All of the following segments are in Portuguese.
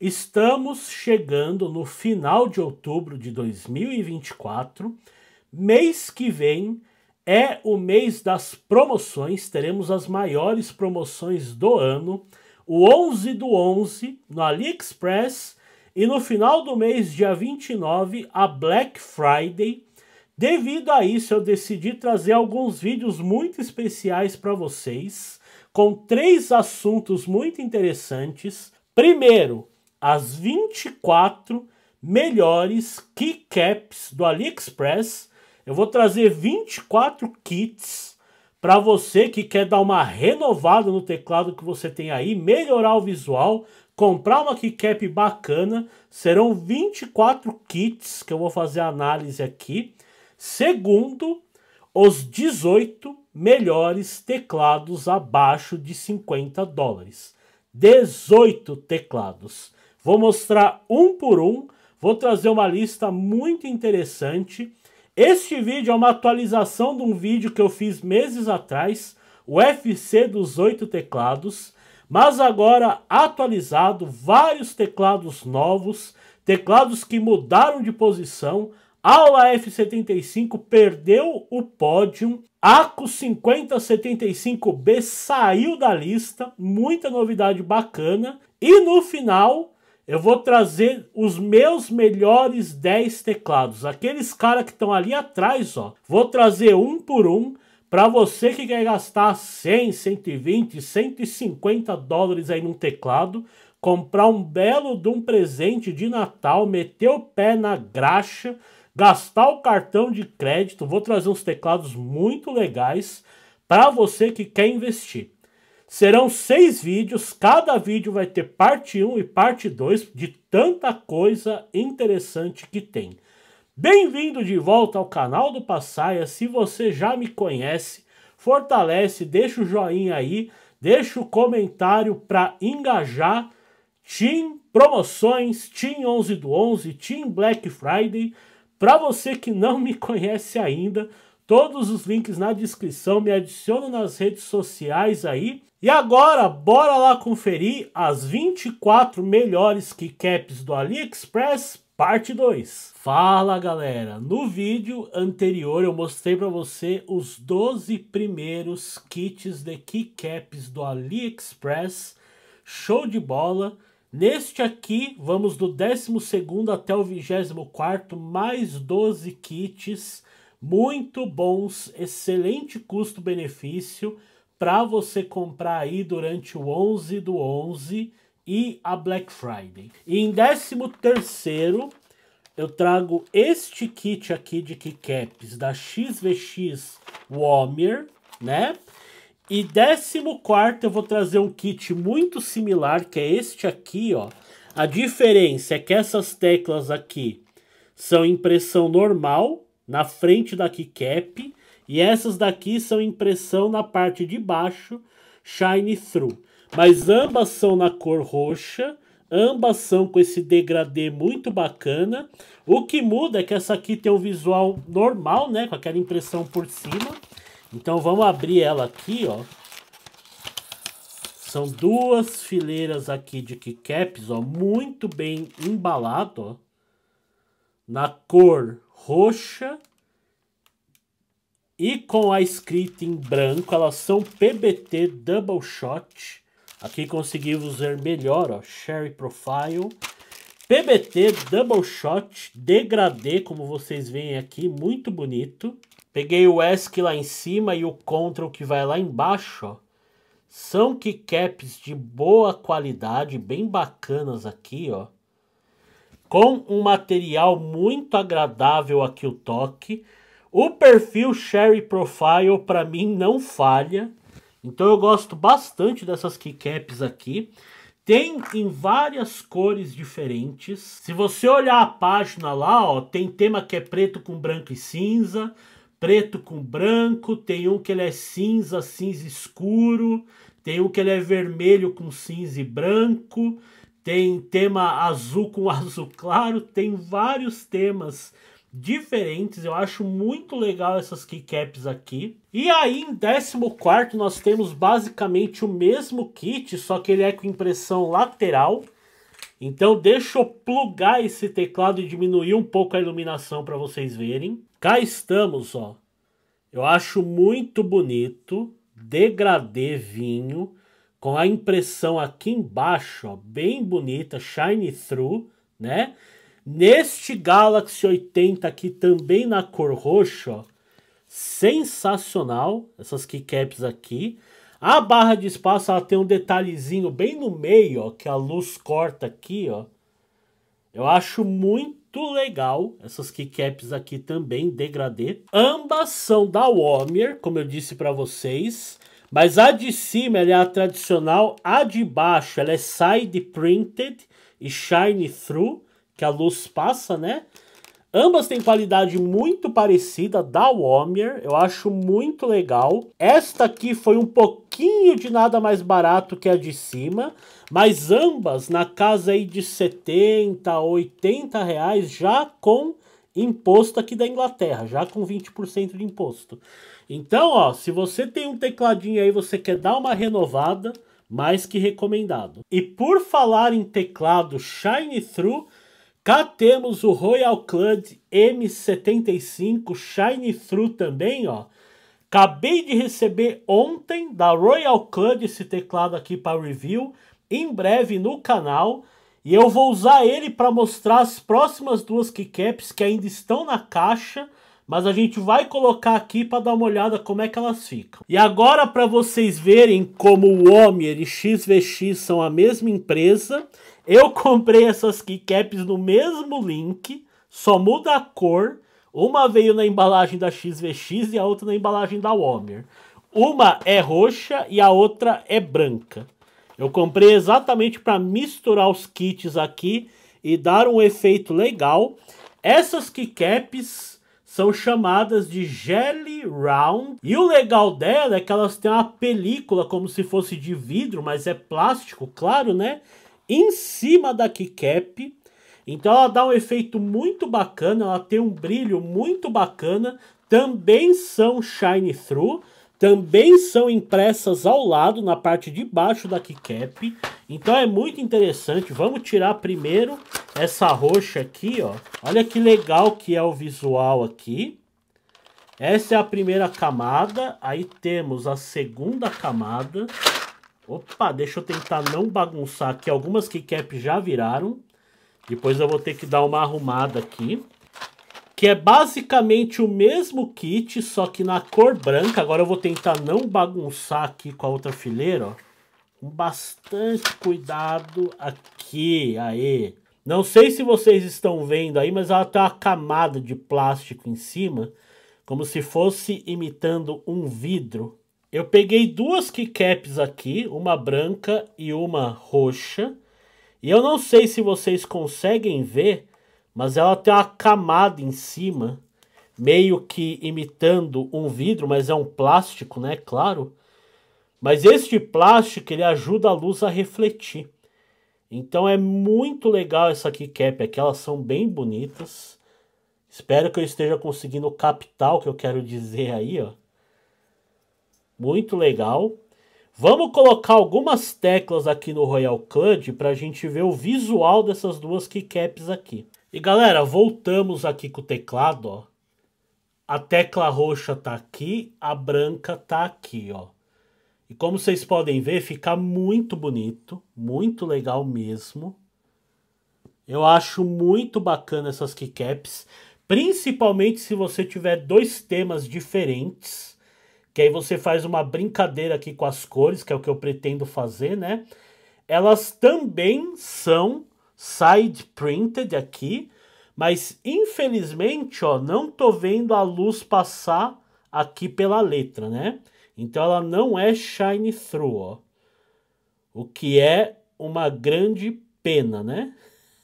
Estamos chegando no final de outubro de 2024. Mês que vem é o mês das promoções, teremos as maiores promoções do ano. O 11 do 11 no AliExpress e no final do mês, dia 29, a Black Friday. Devido a isso, eu decidi trazer alguns vídeos muito especiais para vocês, com três assuntos muito interessantes. Primeiro, as 24 melhores keycaps do AliExpress. Eu vou trazer 24 kits para você que quer dar uma renovada no teclado que você tem aí, melhorar o visual, comprar uma keycap bacana. Serão 24 kits que eu vou fazer a análise aqui. Segundo, os 18 melhores teclados abaixo de 50 dólares. 18 teclados. Vou mostrar um por um, vou trazer uma lista muito interessante. Este vídeo é uma atualização de um vídeo que eu fiz meses atrás, o FC dos oito teclados, mas agora atualizado, vários teclados novos, teclados que mudaram de posição. aula f 75 perdeu o pódio, ACO 5075B saiu da lista, muita novidade bacana. E no final, eu vou trazer os meus melhores 10 teclados. Aqueles caras que estão ali atrás, ó. Vou trazer um por um para você que quer gastar 100, 120, 150 dólares aí num teclado, comprar um belo de um presente de Natal, meter o pé na graxa, gastar o cartão de crédito. Vou trazer uns teclados muito legais para você que quer investir. Serão seis vídeos, cada vídeo vai ter parte 1 e parte 2 de tanta coisa interessante que tem. Bem-vindo de volta ao canal do Passaia. Se você já me conhece, fortalece, deixa o joinha aí, deixa o comentário para engajar Team Promoções, Team 11 do 11, Team Black Friday. Para você que não me conhece ainda, todos os links na descrição, me adiciona nas redes sociais aí e agora, bora lá conferir as 24 melhores keycaps do AliExpress, parte 2. Fala galera, no vídeo anterior eu mostrei para você os 12 primeiros kits de keycaps do AliExpress, show de bola. Neste aqui, vamos do 12º até o 24º, mais 12 kits, muito bons, excelente custo-benefício, para você comprar aí durante o 11 do 11 e a Black Friday. E em 13 terceiro eu trago este kit aqui de keycaps da XVX Warmer, né? E 14 eu vou trazer um kit muito similar, que é este aqui, ó. A diferença é que essas teclas aqui são impressão normal, na frente da keycap, e essas daqui são impressão na parte de baixo, shine through. Mas ambas são na cor roxa, ambas são com esse degradê muito bacana. O que muda é que essa aqui tem um visual normal, né, com aquela impressão por cima. Então vamos abrir ela aqui, ó. São duas fileiras aqui de keycaps, ó, muito bem embalado, ó. Na cor roxa e com a escrita em branco, elas são PBT Double Shot. Aqui conseguimos ver melhor, ó, Sherry Profile. PBT Double Shot Degradê, como vocês veem aqui, muito bonito. Peguei o ESC lá em cima e o CTRL que vai lá embaixo, ó. São keycaps de boa qualidade, bem bacanas aqui, ó. Com um material muito agradável aqui o toque. O perfil Sherry Profile para mim não falha. Então eu gosto bastante dessas keycaps aqui. Tem em várias cores diferentes. Se você olhar a página lá, ó, tem tema que é preto com branco e cinza, preto com branco, tem um que ele é cinza, cinza escuro, tem um que ele é vermelho com cinza e branco, tem tema azul com azul claro, tem vários temas diferentes. Eu acho muito legal essas keycaps aqui. E aí, em 14 nós temos basicamente o mesmo kit, só que ele é com impressão lateral. Então deixa eu plugar esse teclado e diminuir um pouco a iluminação para vocês verem. Cá estamos, ó. Eu acho muito bonito, degradê vinho, com a impressão aqui embaixo, ó, bem bonita, shine through, né? Neste Galaxy 80 aqui, também na cor roxa, ó, sensacional, essas keycaps aqui. A barra de espaço ela tem um detalhezinho bem no meio, ó, que a luz corta aqui, ó. Eu acho muito legal essas keycaps aqui também, degradê. Ambas são da Warmer, como eu disse para vocês. Mas a de cima é a tradicional, a de baixo ela é side printed e shine through que a luz passa, né? Ambas têm qualidade muito parecida da Warmer, eu acho muito legal. Esta aqui foi um pouquinho de nada mais barato que a de cima, mas ambas na casa aí de 70, 80 reais já com imposto aqui da Inglaterra, já com 20% de imposto. Então, ó, se você tem um tecladinho aí, você quer dar uma renovada, mais que recomendado. E por falar em teclado Shine Through, Cá temos o Royal Club M75 Shine Through também, ó. Acabei de receber ontem da Royal Club esse teclado aqui para review, em breve no canal. E eu vou usar ele para mostrar as próximas duas keycaps que ainda estão na caixa, mas a gente vai colocar aqui para dar uma olhada como é que elas ficam. E agora para vocês verem como o Omer e XVX são a mesma empresa, eu comprei essas keycaps no mesmo link, só muda a cor. Uma veio na embalagem da XVX e a outra na embalagem da Womer. Uma é roxa e a outra é branca. Eu comprei exatamente para misturar os kits aqui e dar um efeito legal. Essas keycaps são chamadas de Jelly Round. E o legal dela é que elas têm uma película como se fosse de vidro, mas é plástico, claro, né? em cima da keycap. Então ela dá um efeito muito bacana, ela tem um brilho muito bacana. Também são shine through, também são impressas ao lado, na parte de baixo da keycap. Então é muito interessante. Vamos tirar primeiro essa roxa aqui, ó. Olha que legal que é o visual aqui. Essa é a primeira camada, aí temos a segunda camada, Opa, deixa eu tentar não bagunçar aqui. Algumas keycap já viraram. Depois eu vou ter que dar uma arrumada aqui. Que é basicamente o mesmo kit, só que na cor branca. Agora eu vou tentar não bagunçar aqui com a outra fileira, ó. Com bastante cuidado aqui, aê. Não sei se vocês estão vendo aí, mas ela tem tá uma camada de plástico em cima. Como se fosse imitando um vidro. Eu peguei duas keycaps aqui, uma branca e uma roxa. E eu não sei se vocês conseguem ver, mas ela tem uma camada em cima, meio que imitando um vidro, mas é um plástico, né? Claro. Mas este plástico, ele ajuda a luz a refletir. Então é muito legal essa keycap aqui, elas são bem bonitas. Espero que eu esteja conseguindo captar o que eu quero dizer aí, ó muito legal. Vamos colocar algumas teclas aqui no Royal Club para a gente ver o visual dessas duas keycaps aqui. E galera, voltamos aqui com o teclado, ó. A tecla roxa tá aqui, a branca tá aqui, ó. E como vocês podem ver, fica muito bonito, muito legal mesmo. Eu acho muito bacana essas keycaps, principalmente se você tiver dois temas diferentes que aí você faz uma brincadeira aqui com as cores, que é o que eu pretendo fazer, né? Elas também são side printed aqui, mas infelizmente, ó, não tô vendo a luz passar aqui pela letra, né? Então ela não é shine through, ó. O que é uma grande pena, né?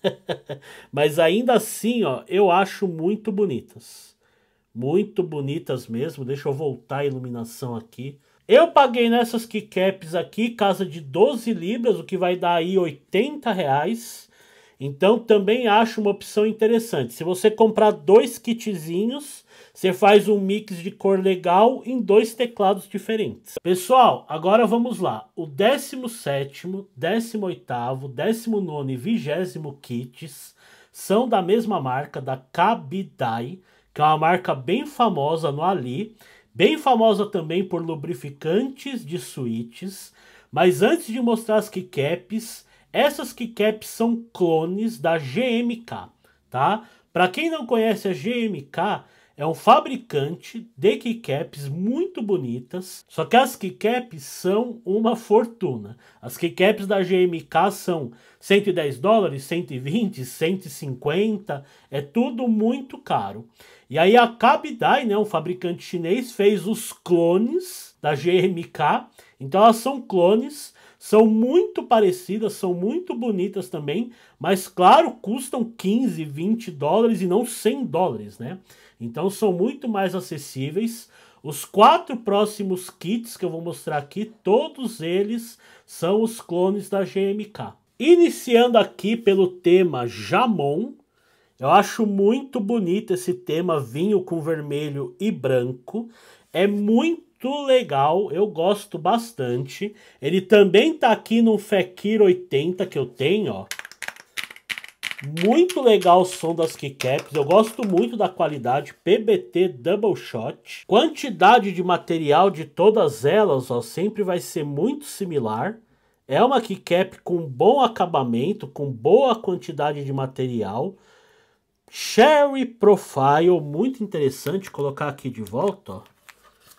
mas ainda assim, ó, eu acho muito bonitas. Muito bonitas mesmo. Deixa eu voltar a iluminação aqui. Eu paguei nessas keycaps aqui, casa de 12 libras, o que vai dar aí 80 reais. Então também acho uma opção interessante. Se você comprar dois kitzinhos, você faz um mix de cor legal em dois teclados diferentes. Pessoal, agora vamos lá. O 17, 18, 19 e 20 kits são da mesma marca, da Kabidai que é uma marca bem famosa no Ali, bem famosa também por lubrificantes de suítes. Mas antes de mostrar as keycaps, essas keycaps são clones da GMK, tá? Para quem não conhece a GMK, é um fabricante de keycaps muito bonitas, só que as keycaps são uma fortuna. As keycaps da GMK são 110 dólares, 120, 150, é tudo muito caro. E aí a Cabidai, né, um fabricante chinês, fez os clones da GMK. Então elas são clones, são muito parecidas, são muito bonitas também, mas claro, custam 15, 20 dólares e não 100 dólares, né? Então são muito mais acessíveis. Os quatro próximos kits que eu vou mostrar aqui, todos eles são os clones da GMK. Iniciando aqui pelo tema Jamon, eu acho muito bonito esse tema vinho com vermelho e branco. É muito legal, eu gosto bastante. Ele também tá aqui no Fekir 80 que eu tenho, ó. Muito legal o som das keycaps, eu gosto muito da qualidade PBT Double Shot. Quantidade de material de todas elas, ó, sempre vai ser muito similar. É uma keycap com bom acabamento, com boa quantidade de material. Sherry Profile, muito interessante, colocar aqui de volta,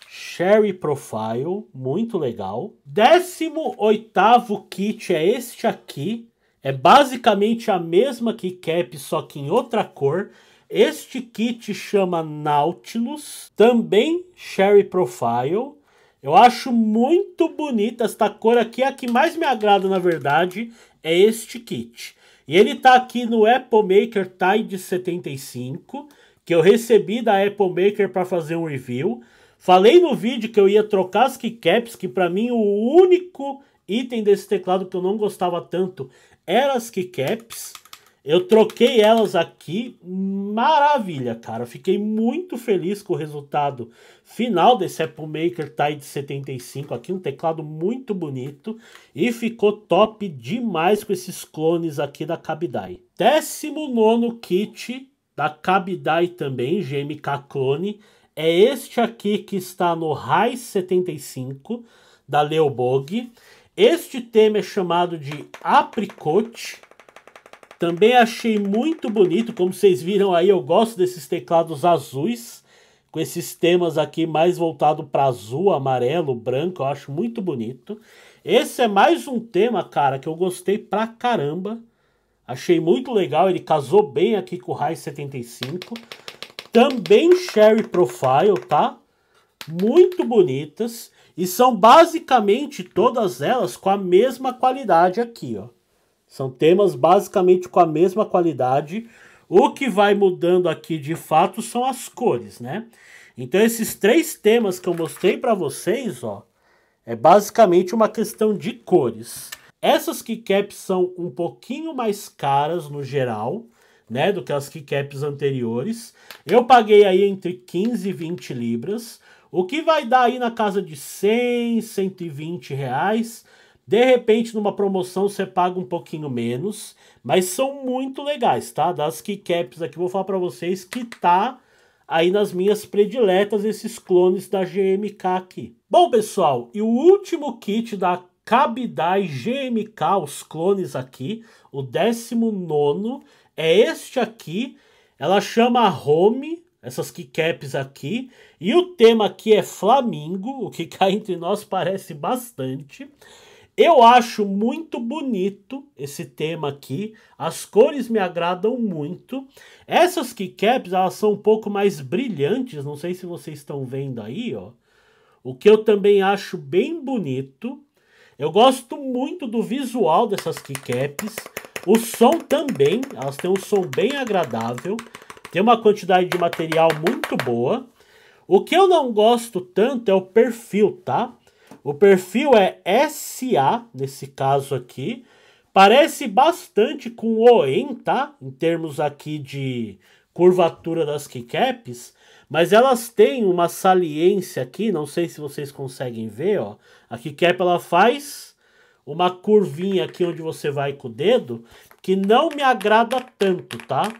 Sherry Profile, muito legal. 18 kit é este aqui. É basicamente a mesma keycap, só que em outra cor. Este kit chama Nautilus, também Sherry Profile. Eu acho muito bonita esta cor aqui, a que mais me agrada na verdade é este kit. E ele está aqui no Apple Maker Tide 75, que eu recebi da Apple Maker para fazer um review. Falei no vídeo que eu ia trocar as keycaps, que para mim o único item desse teclado que eu não gostava tanto era as keycaps. Eu troquei elas aqui, maravilha, cara. Fiquei muito feliz com o resultado final desse Apple Maker Tide 75 aqui, um teclado muito bonito e ficou top demais com esses clones aqui da Cabidai. nono kit da Cabidai também, GMK clone, é este aqui que está no High 75 da Leobog. Este tema é chamado de Apricot também achei muito bonito, como vocês viram aí, eu gosto desses teclados azuis, com esses temas aqui mais voltado para azul, amarelo, branco, eu acho muito bonito. Esse é mais um tema, cara, que eu gostei pra caramba. Achei muito legal, ele casou bem aqui com o High 75. Também Sherry Profile, tá? Muito bonitas. E são basicamente todas elas com a mesma qualidade aqui, ó. São temas basicamente com a mesma qualidade. O que vai mudando aqui de fato são as cores, né? Então esses três temas que eu mostrei para vocês, ó, é basicamente uma questão de cores. Essas keycaps são um pouquinho mais caras no geral, né, do que as keycaps anteriores. Eu paguei aí entre 15 e 20 libras, o que vai dar aí na casa de 100, 120 reais de repente, numa promoção, você paga um pouquinho menos, mas são muito legais, tá? Das keycaps aqui, vou falar para vocês que tá aí nas minhas prediletas esses clones da GMK aqui. Bom, pessoal, e o último kit da Cabidai GMK, os clones aqui, o 19 é este aqui. Ela chama Home, essas keycaps aqui. E o tema aqui é Flamingo, o que cá entre nós parece bastante. Eu acho muito bonito esse tema aqui. As cores me agradam muito. Essas keycaps, elas são um pouco mais brilhantes. Não sei se vocês estão vendo aí, ó. O que eu também acho bem bonito. Eu gosto muito do visual dessas keycaps. O som também, elas têm um som bem agradável. Tem uma quantidade de material muito boa. O que eu não gosto tanto é o perfil, tá? O perfil é SA, nesse caso aqui. Parece bastante com o OEM, tá? Em termos aqui de curvatura das keycaps, mas elas têm uma saliência aqui, não sei se vocês conseguem ver, ó. A keycap ela faz uma curvinha aqui onde você vai com o dedo, que não me agrada tanto, tá?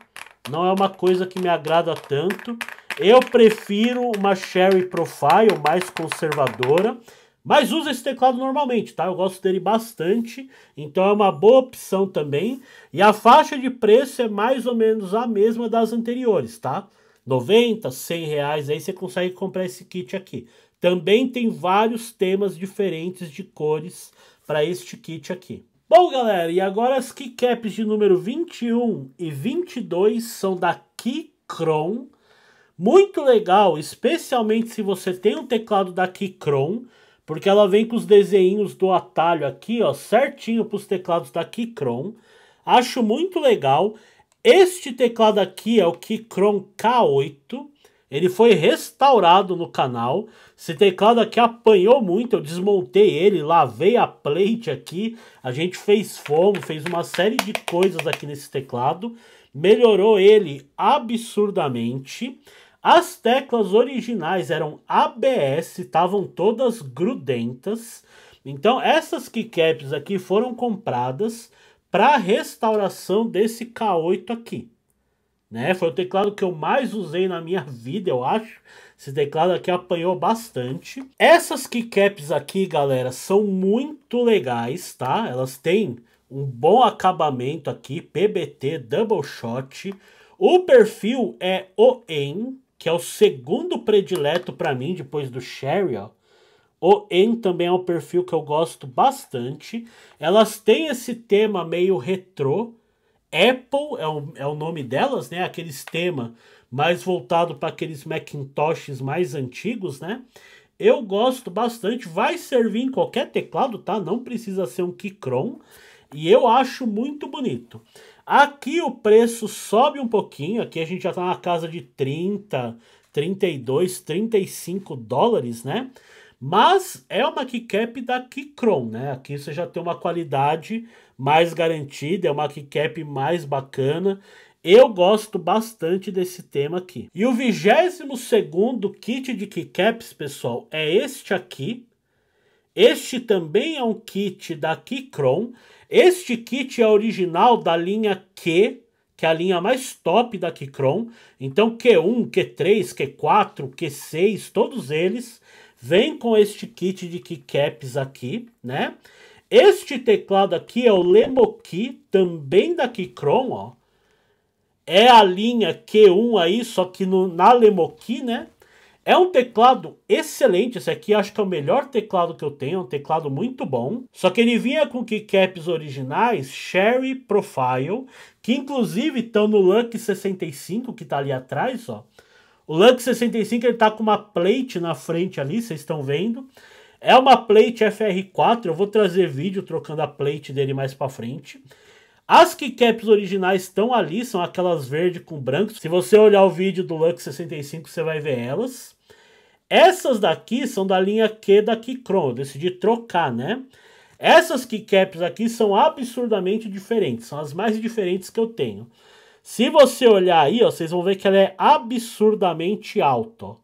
Não é uma coisa que me agrada tanto. Eu prefiro uma Sherry Profile mais conservadora. Mas usa esse teclado normalmente, tá? Eu gosto dele bastante, então é uma boa opção também. E a faixa de preço é mais ou menos a mesma das anteriores, tá? 90, 100 reais, aí você consegue comprar esse kit aqui. Também tem vários temas diferentes de cores para este kit aqui. Bom, galera, e agora as keycaps de número 21 e 22 são da Keychron. Muito legal, especialmente se você tem um teclado da Keychron, porque ela vem com os desenhos do atalho aqui, ó, certinho para os teclados da Keychron. Acho muito legal. Este teclado aqui é o Keychron K8. Ele foi restaurado no canal. Esse teclado aqui apanhou muito, eu desmontei ele, lavei a plate aqui. A gente fez fomo, fez uma série de coisas aqui nesse teclado. Melhorou ele absurdamente. As teclas originais eram ABS, estavam todas grudentas. Então essas keycaps aqui foram compradas para restauração desse K8 aqui. Né? Foi o teclado que eu mais usei na minha vida, eu acho. Esse teclado aqui apanhou bastante. Essas keycaps aqui, galera, são muito legais, tá? Elas têm um bom acabamento aqui, PBT, double shot. O perfil é OEM, que é o segundo predileto para mim, depois do Sherry, O En também é um perfil que eu gosto bastante. Elas têm esse tema meio retrô. Apple é o, é o nome delas, né? Aqueles tema mais voltado para aqueles Macintoshes mais antigos, né? Eu gosto bastante, vai servir em qualquer teclado, tá? Não precisa ser um Keychron. E eu acho muito bonito. Aqui o preço sobe um pouquinho, aqui a gente já está na casa de 30, 32, 35 dólares, né? Mas é uma keycap da Kikron, né? Aqui você já tem uma qualidade mais garantida, é uma keycap mais bacana. Eu gosto bastante desse tema aqui. E o 22 segundo kit de keycaps, pessoal, é este aqui este também é um kit da Kikron. Este kit é original da linha Q, que é a linha mais top da Kikron. Então Q1, Q3, Q4, Q6, todos eles vêm com este kit de keycaps aqui, né? Este teclado aqui é o Lemoki, também da Kikron, ó. É a linha Q1 aí, só que no, na Lemoki, né? É um teclado excelente, esse aqui acho que é o melhor teclado que eu tenho, é um teclado muito bom. Só que ele vinha com keycaps originais Sherry Profile, que inclusive estão no Lucky 65, que está ali atrás, ó. O Lux 65 ele tá com uma plate na frente ali, vocês estão vendo. É uma plate FR4, eu vou trazer vídeo trocando a plate dele mais para frente. As keycaps originais estão ali, são aquelas verde com branco. Se você olhar o vídeo do Lux 65, você vai ver elas. Essas daqui são da linha Q da Kikron, eu decidi trocar, né? Essas keycaps aqui são absurdamente diferentes, são as mais diferentes que eu tenho. Se você olhar aí, ó, vocês vão ver que ela é absurdamente alta,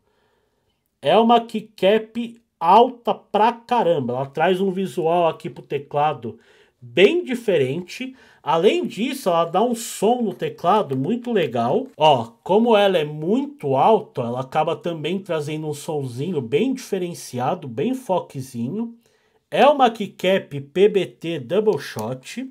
É uma keycap alta pra caramba, ela traz um visual aqui pro teclado bem diferente. Além disso, ela dá um som no teclado muito legal. Ó, como ela é muito alta, ela acaba também trazendo um somzinho bem diferenciado, bem foquezinho. É uma keycap PBT Double Shot.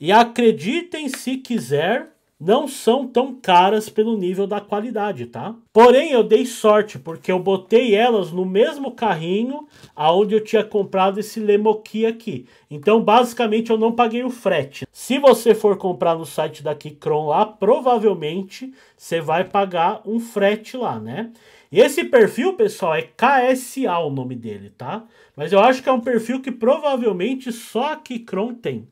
E acreditem se quiser, não são tão caras pelo nível da qualidade, tá? Porém, eu dei sorte, porque eu botei elas no mesmo carrinho aonde eu tinha comprado esse Lemoqui aqui. Então, basicamente, eu não paguei o frete. Se você for comprar no site da Kikron lá, provavelmente você vai pagar um frete lá, né? E esse perfil, pessoal, é KSA o nome dele, tá? Mas eu acho que é um perfil que provavelmente só a Kikron tem.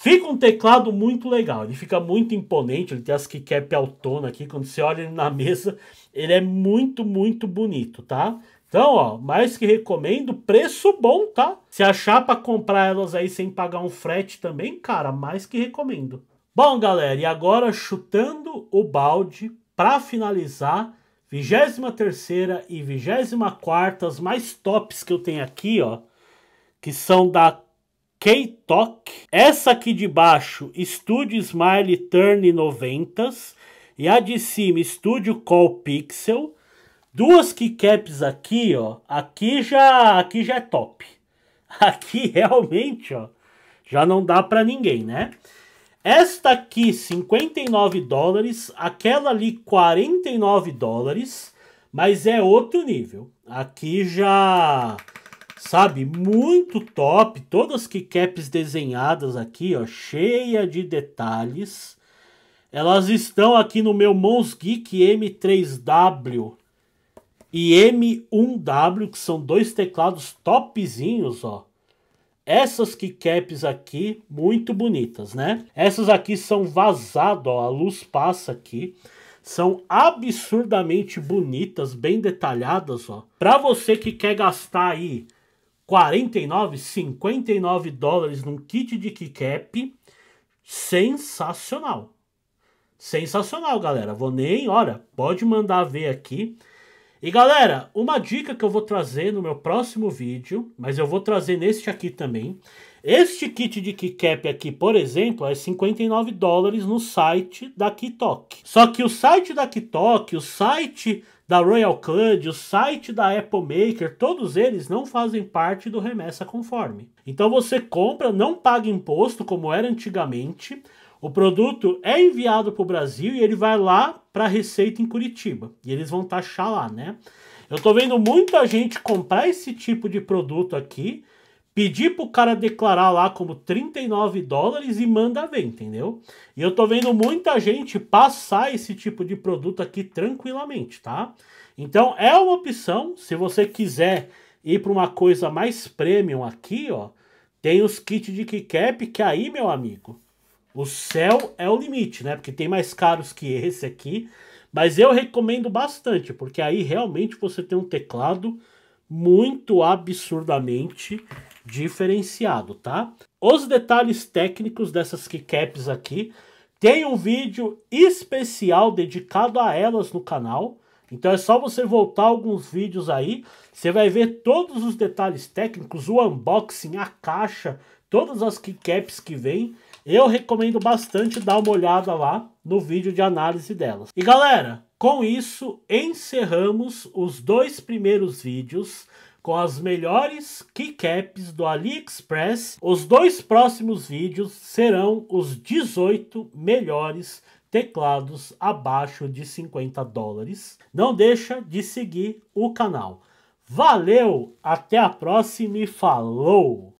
Fica um teclado muito legal, ele fica muito imponente, ele tem as keycap autona aqui, quando você olha ele na mesa, ele é muito, muito bonito, tá? Então, ó, mais que recomendo, preço bom, tá? Se achar para comprar elas aí sem pagar um frete também, cara, mais que recomendo. Bom, galera, e agora chutando o balde para finalizar, 23 e 24 as mais tops que eu tenho aqui, ó, que são da K-Talk. Essa aqui de baixo, Studio Smile Turn 90 E a de cima, Studio Call Pixel. Duas keycaps aqui, ó. Aqui já, aqui já é top. Aqui realmente, ó. Já não dá para ninguém, né? Esta aqui, 59 dólares. Aquela ali, 49 dólares. Mas é outro nível. Aqui já sabe? Muito top, todas keycaps desenhadas aqui, ó, cheia de detalhes. Elas estão aqui no meu Mons Geek M3W e M1W, que são dois teclados topzinhos, ó. Essas keycaps aqui, muito bonitas, né? Essas aqui são vazado ó, a luz passa aqui são absurdamente bonitas, bem detalhadas, ó. Para você que quer gastar aí 49, 59 dólares num kit de keycap sensacional. Sensacional, galera. Vou nem, olha, pode mandar ver aqui. E galera, uma dica que eu vou trazer no meu próximo vídeo, mas eu vou trazer neste aqui também. Este kit de keycap aqui, por exemplo, é 59 dólares no site da Kitok. Só que o site da Kitok, o site da Royal Cud, o site da Apple Maker, todos eles não fazem parte do remessa conforme. Então você compra, não paga imposto como era antigamente. O produto é enviado para o Brasil e ele vai lá para a Receita em Curitiba. E eles vão taxar lá, né? Eu estou vendo muita gente comprar esse tipo de produto aqui pedir pro cara declarar lá como 39 dólares e manda ver, entendeu? E eu tô vendo muita gente passar esse tipo de produto aqui tranquilamente, tá? Então é uma opção, se você quiser ir para uma coisa mais premium aqui, ó, tem os kits de keycap, que aí, meu amigo, o céu é o limite, né? Porque tem mais caros que esse aqui. Mas eu recomendo bastante, porque aí realmente você tem um teclado muito absurdamente diferenciado, tá? Os detalhes técnicos dessas keycaps aqui, tem um vídeo especial dedicado a elas no canal, então é só você voltar alguns vídeos aí, você vai ver todos os detalhes técnicos, o unboxing, a caixa, todas as keycaps que vem. Eu recomendo bastante dar uma olhada lá no vídeo de análise delas. E galera, com isso encerramos os dois primeiros vídeos com as melhores keycaps do AliExpress. Os dois próximos vídeos serão os 18 melhores teclados abaixo de 50 dólares. Não deixa de seguir o canal. Valeu, até a próxima e falou!